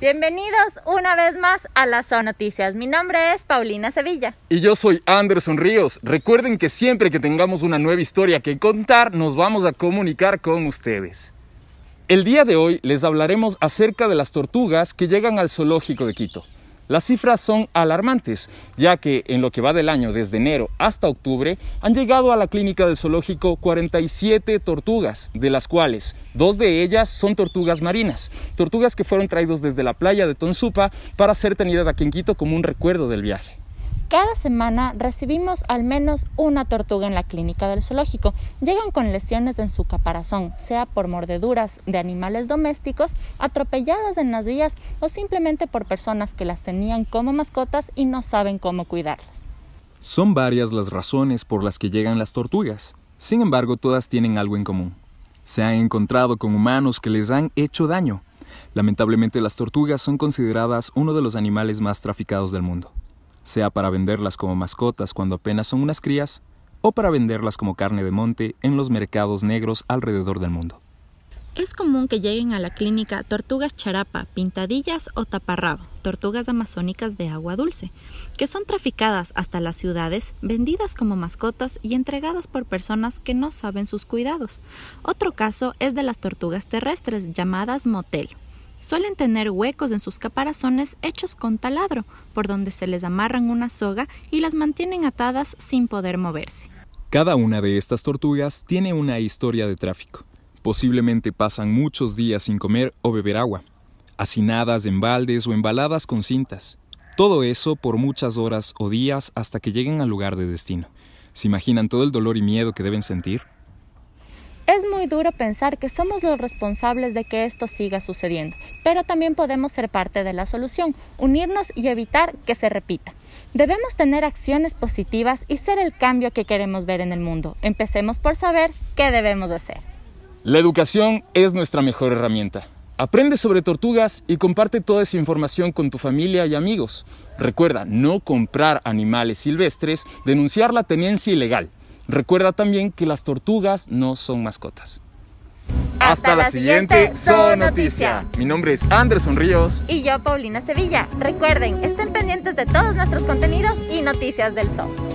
Bienvenidos una vez más a la Zona Noticias. Mi nombre es Paulina Sevilla. Y yo soy Anderson Ríos. Recuerden que siempre que tengamos una nueva historia que contar, nos vamos a comunicar con ustedes. El día de hoy les hablaremos acerca de las tortugas que llegan al zoológico de Quito. Las cifras son alarmantes, ya que en lo que va del año desde enero hasta octubre han llegado a la clínica del zoológico 47 tortugas, de las cuales dos de ellas son tortugas marinas, tortugas que fueron traídos desde la playa de Tonsupa para ser tenidas aquí en Quito como un recuerdo del viaje. Cada semana recibimos al menos una tortuga en la clínica del zoológico. Llegan con lesiones en su caparazón, sea por mordeduras de animales domésticos, atropelladas en las vías o simplemente por personas que las tenían como mascotas y no saben cómo cuidarlas. Son varias las razones por las que llegan las tortugas. Sin embargo, todas tienen algo en común. Se han encontrado con humanos que les han hecho daño. Lamentablemente las tortugas son consideradas uno de los animales más traficados del mundo sea para venderlas como mascotas cuando apenas son unas crías, o para venderlas como carne de monte en los mercados negros alrededor del mundo. Es común que lleguen a la clínica tortugas charapa, pintadillas o taparrabo, tortugas amazónicas de agua dulce, que son traficadas hasta las ciudades, vendidas como mascotas y entregadas por personas que no saben sus cuidados. Otro caso es de las tortugas terrestres llamadas motel, Suelen tener huecos en sus caparazones hechos con taladro, por donde se les amarran una soga y las mantienen atadas sin poder moverse. Cada una de estas tortugas tiene una historia de tráfico. Posiblemente pasan muchos días sin comer o beber agua, hacinadas en baldes o embaladas con cintas. Todo eso por muchas horas o días hasta que lleguen al lugar de destino. ¿Se imaginan todo el dolor y miedo que deben sentir? Es muy duro pensar que somos los responsables de que esto siga sucediendo, pero también podemos ser parte de la solución, unirnos y evitar que se repita. Debemos tener acciones positivas y ser el cambio que queremos ver en el mundo. Empecemos por saber qué debemos hacer. La educación es nuestra mejor herramienta. Aprende sobre tortugas y comparte toda esa información con tu familia y amigos. Recuerda no comprar animales silvestres, denunciar la tenencia ilegal. Recuerda también que las tortugas no son mascotas. Hasta, la, siguiente Son Noticia. Mi nombre es Anderson Ríos. Y yo, Paulina Sevilla. Recuerden, estén pendientes de todos nuestros contenidos y noticias del Zoo.